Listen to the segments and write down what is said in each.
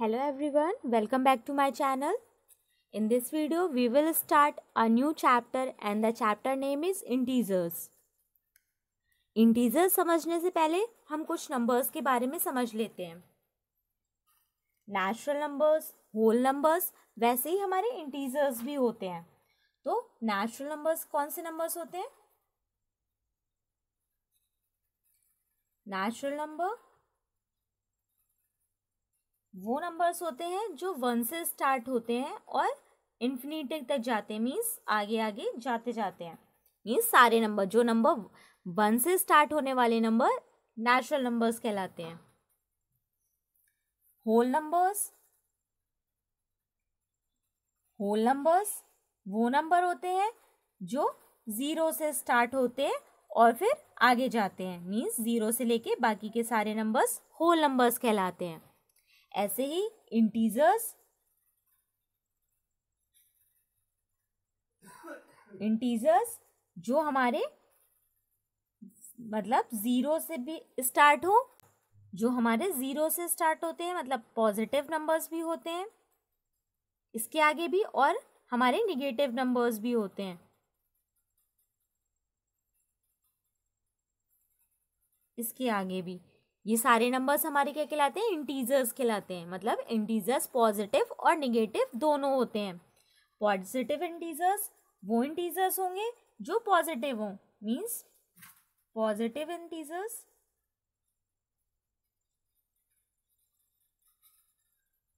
Hello everyone, welcome back to my channel. In this video, we will start a new chapter and the chapter name is integers. Integers समझने से पहले हम कुछ numbers के बारे में समझ लेते हैं natural numbers, whole numbers वैसे ही हमारे integers भी होते हैं तो natural numbers कौन से numbers होते हैं natural number वो नंबर्स होते हैं जो वन से स्टार्ट होते हैं और इन्फिनीटी तक जाते हैं मीन्स आगे आगे जाते जाते हैं मीन्स सारे नंबर जो नंबर वन से स्टार्ट होने वाले नंबर नेचुरल नंबर्स कहलाते हैं होल नंबर्स होल नंबर्स वो नंबर होते हैं जो ज़ीरो से स्टार्ट होते हैं और फिर आगे जाते हैं मीन्स ज़ीरो से लेके बाकी के सारे नंबर्स होल नंबर्स कहलाते हैं ऐसे ही इंटीजर्स इंटीजर्स जो हमारे मतलब ज़ीरो से भी स्टार्ट हो जो हमारे ज़ीरो से स्टार्ट होते हैं मतलब पॉजिटिव नंबर्स भी होते हैं इसके आगे भी और हमारे निगेटिव नंबर्स भी होते हैं इसके आगे भी ये सारे नंबर्स हमारे क्या कहलाते हैं इंटीजर्स कहलाते हैं मतलब इंटीजर्स पॉजिटिव और निगेटिव दोनों होते हैं पॉजिटिव इंटीजर्स वो इंटीजर्स होंगे जो पॉजिटिव हों means positive integers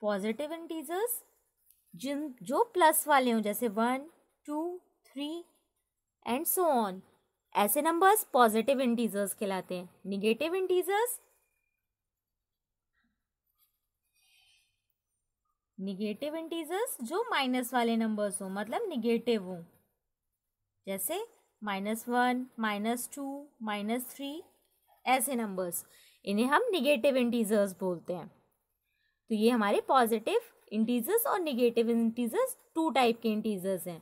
positive integers जिन जो प्लस वाले हों जैसे one two three and so on ऐसे नंबर्स पॉजिटिव इंटीजर्स कहलाते हैं निगेटिव इंटीजर्स निगेटिव इंटीजर्स जो माइनस वाले नंबर्स हों मतलब निगेटिव हों जैसे minus one minus two minus three ऐसे नंबर्स इन्हें हम निगेटिव इंटीजर्स बोलते हैं तो ये हमारे पॉजिटिव इंटीजर्स और निगेटिव इंटीजर्स टू टाइप के इंटीजर्स हैं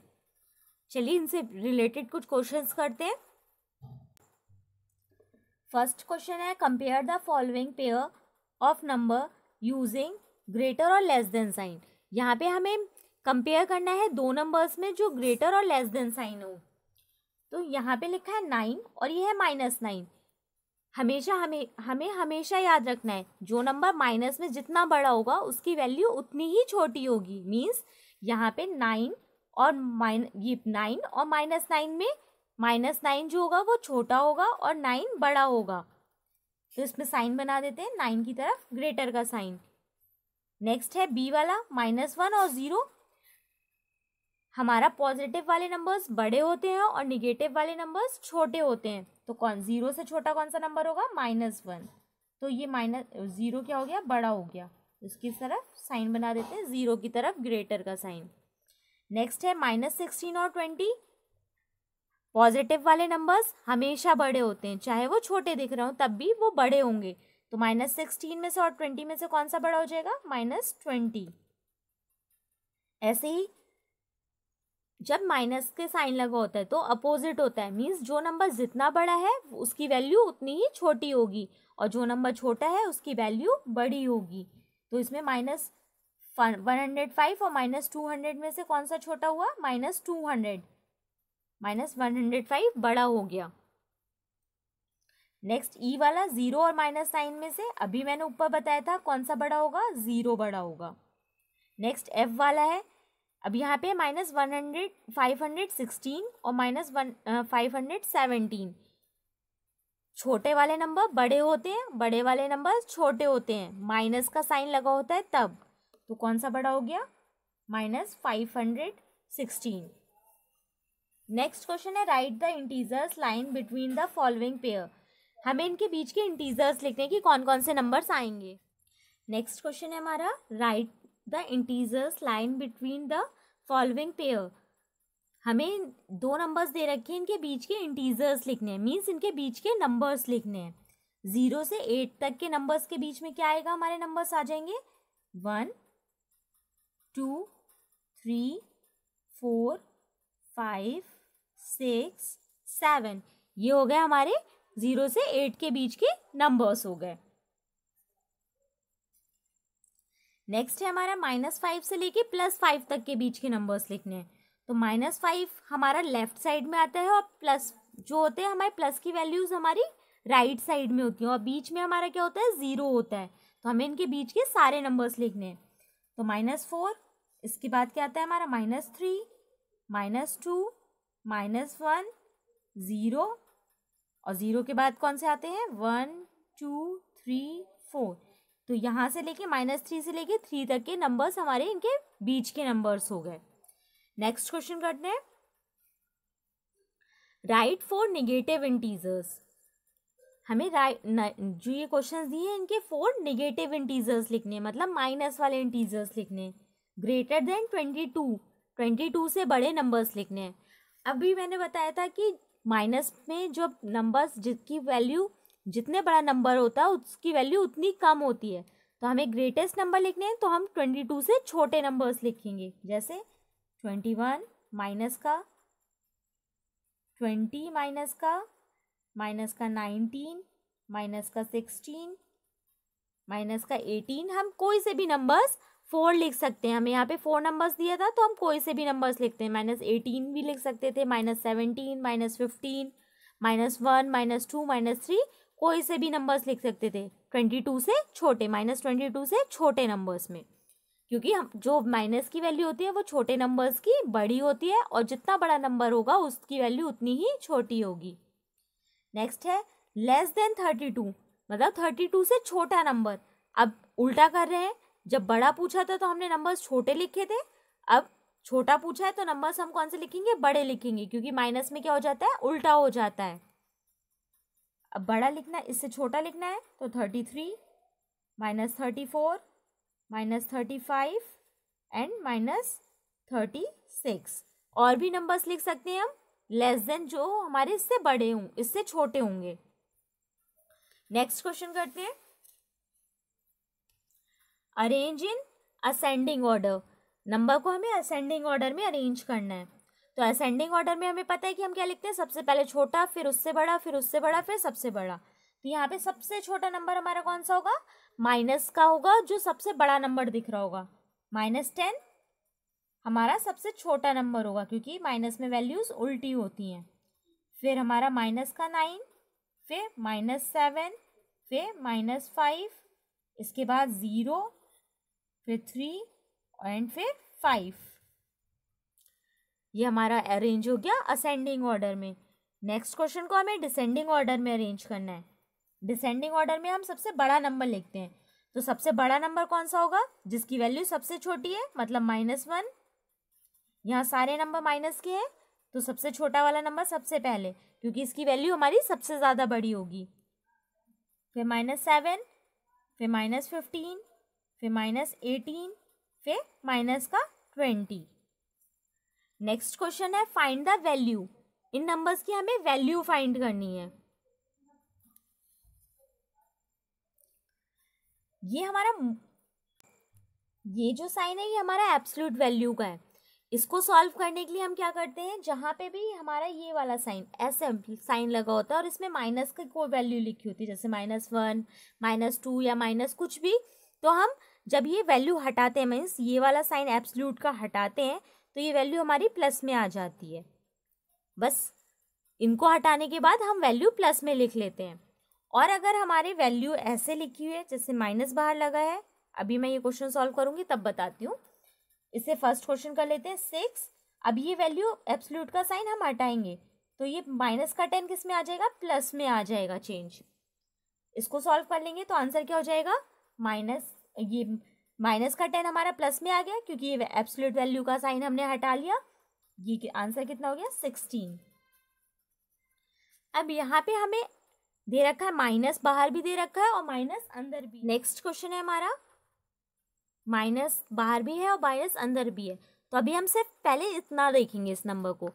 चलिए इनसे रिलेटेड कुछ क्वेश्चंस करते हैं फर्स्ट क्वेश्चन है compare the following pair of number using greater और लेस देन साइन यहाँ पे हमें कंपेयर करना है दो नंबर्स में जो ग्रेटर और लेस देन साइन हो तो यहाँ पे लिखा है नाइन और ये है माइनस नाइन हमेशा हमें हमें हमेशा याद रखना है जो नंबर माइनस में जितना बड़ा होगा उसकी वैल्यू उतनी ही छोटी होगी मीन्स यहाँ पे नाइन और माइन ये नाइन और माइनस नाइन में माइनस नाइन जो होगा वो छोटा होगा और नाइन बड़ा होगा तो इसमें साइन बना देते हैं नाइन की तरफ ग्रेटर का साइन नेक्स्ट है बी वाला माइनस वन और ज़ीरो हमारा पॉजिटिव वाले नंबर्स बड़े होते हैं और निगेटिव वाले नंबर्स छोटे होते हैं तो कौन ज़ीरो से छोटा कौन सा नंबर होगा माइनस वन तो ये माइनस ज़ीरो क्या हो गया बड़ा हो गया इसकी तरफ साइन बना देते हैं ज़ीरो की तरफ ग्रेटर का साइन नेक्स्ट है माइनस सिक्सटीन और ट्वेंटी पॉजिटिव वाले नंबर्स हमेशा बड़े होते हैं चाहे वो छोटे दिख रहे हो तब भी वो बड़े होंगे तो माइनस सिक्सटीन में से और ट्वेंटी में से कौन सा बड़ा हो जाएगा माइनस ट्वेंटी ऐसे ही जब माइनस के साइन लगा होता है तो अपोजिट होता है मीन्स जो नंबर जितना बड़ा है उसकी वैल्यू उतनी ही छोटी होगी और जो नंबर छोटा है उसकी वैल्यू बड़ी होगी तो इसमें माइनस वन हंड्रेड फाइव और माइनस टू हंड्रेड में से कौन सा छोटा हुआ minus two hundred minus one hundred five बड़ा हो गया नेक्स्ट ई e वाला जीरो और माइनस साइन में से अभी मैंने ऊपर बताया था कौन सा बड़ा होगा जीरो बड़ा होगा नेक्स्ट एफ वाला है अब यहाँ पे minus one hundred five hundred sixteen और minus one five hundred seventeen छोटे वाले नंबर बड़े होते हैं बड़े वाले नंबर छोटे होते हैं माइनस का साइन लगा होता है तब तो कौन सा बड़ा हो गया minus five hundred sixteen next question है write the integers lying between the following pair हमें इनके बीच के इंटीजर्स लिखने की कौन कौन से नंबर्स आएंगे नेक्स्ट क्वेश्चन है हमारा write the integers lying between the following pair हमें दो नंबर्स दे रखे हैं इनके बीच के इंटीजर्स लिखने हैं मीन्स इनके बीच के नंबर्स लिखने हैं ज़ीरो से एट तक के नंबर्स के बीच में क्या आएगा हमारे नंबर्स आ जाएंगे one two three four five six seven ये हो गए हमारे ज़ीरो से एट के बीच के नंबर्स हो गए नेक्स्ट है हमारा माइनस फाइव से लेके प्लस फाइव तक के बीच के नंबर्स लिखने हैं तो माइनस फाइव हमारा लेफ्ट साइड में आता है और प्लस जो होते हैं हमारे प्लस की वैल्यूज़ हमारी राइट right साइड में होती हैं और बीच में हमारा क्या होता है ज़ीरो होता है तो हमें इनके बीच के सारे नंबर्स लिखने हैं तो माइनस फोर इसके बाद क्या आता है हमारा minus three minus two minus one zero और ज़ीरो के बाद कौन से आते हैं वन टू थ्री फोर तो यहाँ से लेके माइनस थ्री से लेके थ्री तक के नंबर्स हमारे इनके बीच के नंबर्स हो गए नेक्स्ट क्वेश्चन करते हैं राइट फोर निगेटिव इंटीजर्स हमें राइट जो ये क्वेश्चन दिए हैं इनके फोर निगेटिव इंटीजर्स लिखने मतलब माइनस वाले इंटीजर्स लिखने greater than twenty two twenty two से बड़े नंबर्स लिखने हैं अभी मैंने बताया था कि माइनस में जो नंबर्स जिसकी वैल्यू जितने बड़ा नंबर होता है उसकी वैल्यू उतनी कम होती है तो हमें ग्रेटेस्ट नंबर लिखने हैं तो हम ट्वेंटी टू से छोटे नंबर्स लिखेंगे जैसे ट्वेंटी वन माइनस का ट्वेंटी माइनस का माइनस का नाइनटीन माइनस का सिक्सटीन माइनस का एटीन हम कोई से भी नंबर्स फोर लिख सकते हैं हमें यहाँ पे फोर नंबर्स दिया था तो हम कोई से भी नंबर्स लिखते हैं माइनस एटीन भी लिख सकते थे minus seventeen minus fifteen minus one minus two minus three कोई से भी नंबर्स लिख सकते थे ट्वेंटी टू से छोटे माइनस ट्वेंटी टू से छोटे नंबर्स में क्योंकि हम जो माइनस की वैल्यू होती है वो छोटे नंबर्स की बड़ी होती है और जितना बड़ा नंबर होगा उसकी वैल्यू उतनी ही छोटी होगी नेक्स्ट है लेस देन थर्टी टू मतलब थर्टी टू से छोटा नंबर अब उल्टा कर रहे हैं जब बड़ा पूछा था तो हमने नंबर्स छोटे लिखे थे अब छोटा पूछा है तो नंबर्स हम कौन से लिखेंगे बड़े लिखेंगे क्योंकि माइनस में क्या हो जाता है उल्टा हो जाता है अब बड़ा लिखना है इससे छोटा लिखना है तो thirty three minus thirty four minus thirty five and minus thirty six और भी नंबर्स लिख सकते हैं हम लेस देन जो हमारे इससे बड़े हों इससे छोटे होंगे नेक्स्ट क्वेश्चन करते हैं arrange in ascending order number को हमें असेंडिंग ऑर्डर में अरेंज करना है तो असेंडिंग ऑर्डर में हमें पता है कि हम क्या लिखते हैं सबसे पहले छोटा फिर उससे बड़ा फिर उससे बड़ा फिर सबसे बड़ा तो यहाँ पे सबसे छोटा नंबर हमारा कौन सा होगा माइनस का होगा जो सबसे बड़ा नंबर दिख रहा होगा माइनस टेन हमारा सबसे छोटा नंबर होगा क्योंकि माइनस में वैल्यूज़ उल्टी होती हैं फिर हमारा माइनस का नाइन फिर माइनस सेवन फिर माइनस फाइव इसके बाद ज़ीरो फिर थ्री एंड फिर फाइव ये हमारा अरेंज हो गया असेंडिंग ऑर्डर में नेक्स्ट क्वेश्चन को हमें डिसेंडिंग ऑर्डर में अरेंज करना है डिसेंडिंग ऑर्डर में हम सबसे बड़ा नंबर लिखते हैं तो सबसे बड़ा नंबर कौन सा होगा जिसकी वैल्यू सबसे छोटी है मतलब माइनस वन यहाँ सारे नंबर माइनस के हैं तो सबसे छोटा वाला नंबर सबसे पहले क्योंकि इसकी वैल्यू हमारी सबसे ज़्यादा बड़ी होगी फिर माइनस सेवन फिर माइनस फिफ्टीन फिर माइनस एटीन फिर माइनस का ट्वेंटी नेक्स्ट क्वेश्चन है फाइंड द वैल्यू इन नंबर्स की हमें वैल्यू फाइंड करनी है ये हमारा ये जो साइन है ये हमारा एब्सोल्यूट वैल्यू का है इसको सॉल्व करने के लिए हम क्या करते हैं जहाँ पे भी हमारा ये वाला साइन एस एम साइन लगा होता है और इसमें माइनस की कोई वैल्यू लिखी होती है जैसे माइनस वन माइनस टू या माइनस कुछ भी तो हम जब ये वैल्यू हटाते हैं मीन्स ये वाला साइन एब्सल्यूट का हटाते हैं तो ये वैल्यू हमारी प्लस में आ जाती है बस इनको हटाने के बाद हम वैल्यू प्लस में लिख लेते हैं और अगर हमारे वैल्यू ऐसे लिखी हुई है जैसे माइनस बाहर लगा है अभी मैं ये क्वेश्चन सॉल्व करूँगी तब बताती हूँ इसे फर्स्ट क्वेश्चन कर लेते हैं सिक्स अब ये वैल्यू एब्सल्यूट का साइन हम हटाएंगे तो ये माइनस का टेन किस में आ जाएगा प्लस में आ जाएगा चेंज इसको सॉल्व कर लेंगे तो आंसर क्या हो जाएगा माइनस ये माइनस का टेन हमारा प्लस में आ गया क्योंकि ये एब्सोल्यूट वैल्यू का साइन हमने हटा लिया ये आंसर कितना हो गया सिक्सटीन अब यहाँ पे हमें दे रखा है माइनस बाहर भी दे रखा है और माइनस अंदर भी नेक्स्ट क्वेश्चन है हमारा माइनस बाहर भी है और माइनस अंदर भी है तो अभी हम सिर्फ पहले इतना देखेंगे इस नंबर को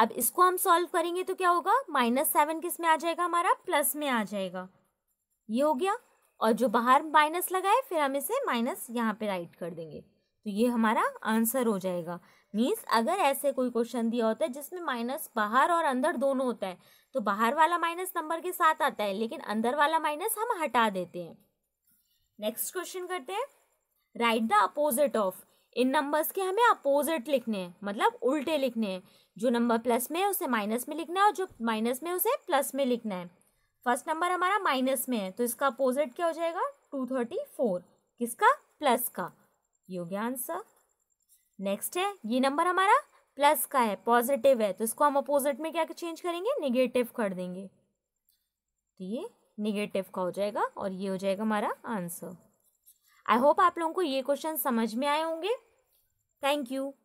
अब इसको हम सॉल्व करेंगे तो क्या होगा माइनस सेवन किस में आ जाएगा हमारा प्लस में आ जाएगा ये हो गया और जो बाहर माइनस लगाए फिर हम इसे माइनस यहाँ पे राइट कर देंगे तो ये हमारा आंसर हो जाएगा मीन्स अगर ऐसे कोई क्वेश्चन दिया होता है जिसमें माइनस बाहर और अंदर दोनों होता है तो बाहर वाला माइनस नंबर के साथ आता है लेकिन अंदर वाला माइनस हम हटा देते हैं नेक्स्ट क्वेश्चन करते हैं राइट द अपोजिट ऑफ इन नंबर्स के हमें अपोजिट लिखने हैं मतलब उल्टे लिखने हैं जो नंबर प्लस में है उसे माइनस में लिखना है और जो माइनस में उसे प्लस में लिखना है फर्स्ट नंबर हमारा माइनस में है तो इसका अपोजिट क्या हो जाएगा टू थर्टी फोर किसका प्लस का ये हो गया आंसर नेक्स्ट है ये नंबर हमारा प्लस का है पॉजिटिव है तो इसको हम अपोजिट में क्या चेंज करेंगे निगेटिव कर देंगे तो ये निगेटिव का हो जाएगा और ये हो जाएगा हमारा आंसर आई होप आप लोगों को ये क्वेश्चन समझ में आए होंगे थैंक यू